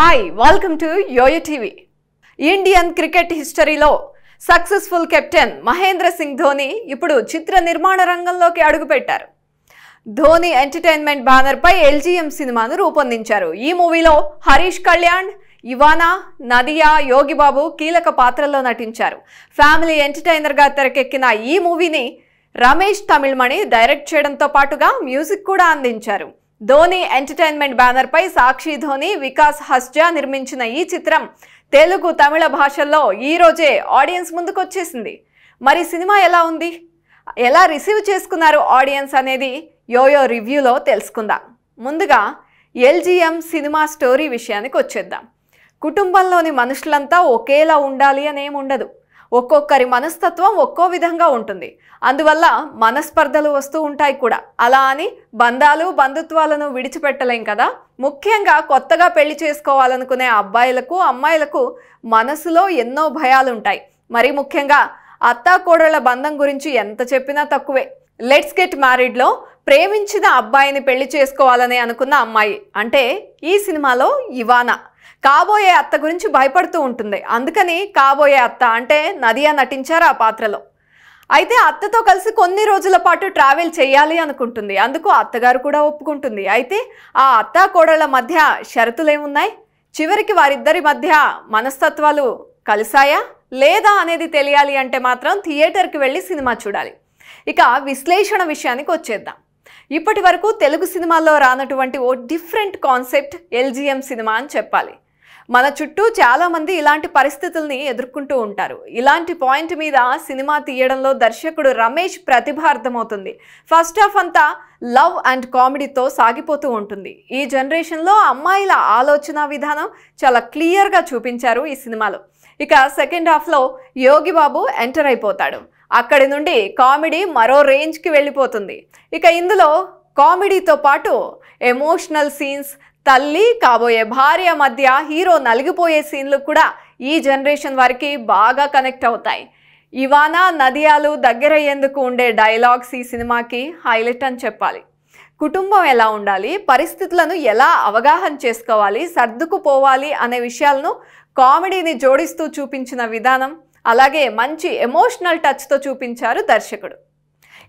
hi welcome to YoYo TV Indian cricket హిస్టరీలో successful captain Mahendra Singh Dhoni ఇప్పుడు చిత్ర నిర్మాణ రంగంలోకి అడుగుపెట్టారు ధోని ఎంటర్టైన్మెంట్ బ్యానర్పై ఎల్జీఎం సినిమాను రూపొందించారు ఈ మూవీలో హరీష్ కళ్యాణ్ ఇవానా నదియా యోగిబాబు కీలక పాత్రల్లో నటించారు ఫ్యామిలీ ఎంటర్టైనర్గా తెరకెక్కిన ఈ మూవీని రమేష్ తమిళమణి డైరెక్ట్ చేయడంతో పాటుగా మ్యూజిక్ కూడా అందించారు ధోని ఎంటర్టైన్మెంట్ బ్యానర్పై సాక్షి ధోని వికాస్ హస్జా నిర్మించిన ఈ చిత్రం తెలుగు తమిళ భాషల్లో ఈ రోజే ఆడియన్స్ ముందుకొచ్చేసింది మరి సినిమా ఎలా ఉంది ఎలా రిసీవ్ చేసుకున్నారు ఆడియన్స్ అనేది యోయో రివ్యూలో తెలుసుకుందాం ముందుగా ఎల్జిఎం సినిమా స్టోరీ విషయానికి వచ్చేద్దాం కుటుంబంలోని మనుషులంతా ఒకేలా ఉండాలి అనేం ఉండదు ఒక్కొక్కరి మనస్తత్వం ఒక్కో విధంగా ఉంటుంది అందువల్ల మనస్పర్ధలు వస్తూ ఉంటాయి కూడా అలా అని బంధాలు బంధుత్వాలను విడిచిపెట్టలేం కదా ముఖ్యంగా కొత్తగా పెళ్లి చేసుకోవాలనుకునే అబ్బాయిలకు అమ్మాయిలకు మనసులో ఎన్నో భయాలు ఉంటాయి మరీ ముఖ్యంగా అత్తాకోడళ్ల బంధం గురించి ఎంత చెప్పినా తక్కువే లెట్స్ గెట్ మ్యారీడ్లో ప్రేమించిన అబ్బాయిని పెళ్లి చేసుకోవాలని అనుకున్న అమ్మాయి అంటే ఈ సినిమాలో ఇవానా కాబోయే అత్త గురించి భయపడుతూ ఉంటుంది అందుకని కాబోయే అత్త అంటే నదియా నటించారు ఆ పాత్రలో అయితే అత్తతో కలిసి కొన్ని రోజుల పాటు ట్రావెల్ చేయాలి అనుకుంటుంది అందుకు అత్తగారు కూడా ఒప్పుకుంటుంది అయితే ఆ అత్త కోడళ్ళ మధ్య షరతులేమున్నాయి చివరికి వారిద్దరి మధ్య మనస్తత్వాలు కలిసాయా లేదా అనేది తెలియాలి అంటే మాత్రం థియేటర్కి వెళ్ళి సినిమా చూడాలి ఇక విశ్లేషణ విషయానికి వచ్చేద్దాం ఇప్పటి వరకు తెలుగు సినిమాల్లో రానటువంటి ఓ డిఫరెంట్ కాన్సెప్ట్ ఎల్జిఎం సినిమా అని చెప్పాలి మన చుట్టూ చాలామంది ఇలాంటి పరిస్థితుల్ని ఎదుర్కొంటూ ఉంటారు ఇలాంటి పాయింట్ మీద సినిమా తీయడంలో దర్శకుడు రమేష్ ప్రతిభ అర్థమవుతుంది ఫస్ట్ హాఫ్ అంతా లవ్ అండ్ కామెడీతో సాగిపోతూ ఉంటుంది ఈ జనరేషన్లో అమ్మాయిల ఆలోచన విధానం చాలా క్లియర్గా చూపించారు ఈ సినిమాలో ఇక సెకండ్ హాఫ్లో యోగి బాబు ఎంటర్ అయిపోతాడు అక్కడి నుండి కామెడీ మరో రేంజ్కి వెళ్ళిపోతుంది ఇక ఇందులో కామెడీతో పాటు ఎమోషనల్ సీన్స్ తల్లి కాబోయే భార్య మధ్య హీరో నలిగిపోయే సీన్లు కూడా ఈ జనరేషన్ వారికి బాగా కనెక్ట్ అవుతాయి ఇవానా నదియాలు దగ్గరయ్యేందుకు ఉండే డైలాగ్స్ ఈ సినిమాకి హైలైట్ అని చెప్పాలి కుటుంబం ఎలా ఉండాలి పరిస్థితులను ఎలా అవగాహన చేసుకోవాలి సర్దుకుపోవాలి అనే విషయాలను కామెడీని జోడిస్తూ చూపించిన విధానం అలాగే మంచి ఎమోషనల్ టచ్తో చూపించారు దర్శకుడు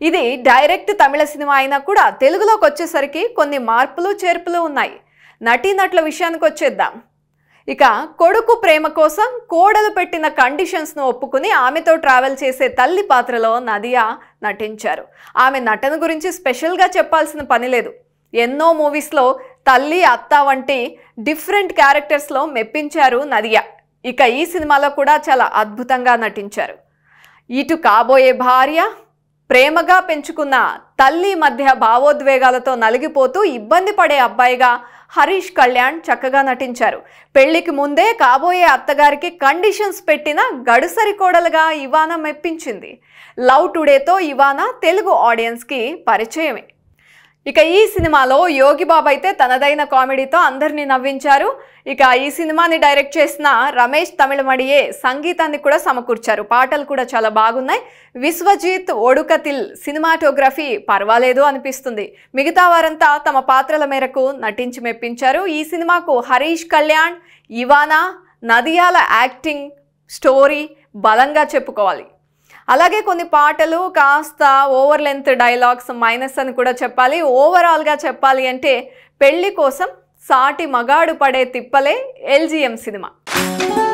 ఇది డైరెక్ట్ తమిళ సినిమా అయినా కూడా తెలుగులోకి వచ్చేసరికి కొన్ని మార్పులు చేర్పులు ఉన్నాయి నటీనట్ల విషయానికి వచ్చేద్దాం ఇక కొడుకు ప్రేమ కోసం కోడలు పెట్టిన కండిషన్స్ను ఒప్పుకుని ఆమెతో ట్రావెల్ చేసే తల్లి పాత్రలో నదియా నటించారు ఆమె నటన గురించి స్పెషల్గా చెప్పాల్సిన పని లేదు ఎన్నో మూవీస్లో తల్లి అత్త వంటి డిఫరెంట్ క్యారెక్టర్స్లో మెప్పించారు నదియా ఇక ఈ సినిమాలో కూడా చాలా అద్భుతంగా నటించారు ఇటు కాబోయే భార్య ప్రేమగా పెంచుకున్న తల్లి మధ్య భావోద్వేగాలతో నలిగిపోతూ ఇబ్బంది పడే అబ్బాయిగా హరీష్ కళ్యాణ్ చక్కగా నటించారు పెళ్లికి ముందే కాబోయే అత్తగారికి కండిషన్స్ పెట్టిన గడుసరి కోడలుగా ఇవానా మెప్పించింది లవ్ టుడేతో ఇవానా తెలుగు ఆడియన్స్కి పరిచయమే ఇక ఈ సినిమాలో యోగి బాబు అయితే తనదైన కామెడీతో అందరినీ నవ్వించారు ఇక ఈ సినిమాని డైరెక్ట్ చేసిన రమేష్ తమిళమడియే సంగీతాన్ని కూడా సమకూర్చారు పాటలు కూడా చాలా బాగున్నాయి విశ్వజిత్ ఒడుకతిల్ సినిమాటోగ్రఫీ పర్వాలేదు అనిపిస్తుంది మిగతా వారంతా తమ పాత్రల మేరకు నటించి మెప్పించారు ఈ సినిమాకు హరీష్ కళ్యాణ్ ఇవానా నదియాల యాక్టింగ్ స్టోరీ బలంగా చెప్పుకోవాలి అలాగే కొన్ని పాటలు కాస్త ఓవర్ లెంత్ డైలాగ్స్ మైనస్ అని కూడా చెప్పాలి ఓవరాల్గా చెప్పాలి అంటే పెళ్లి కోసం సాటి మగాడు పడే తిప్పలే ఎల్జిఎం సినిమా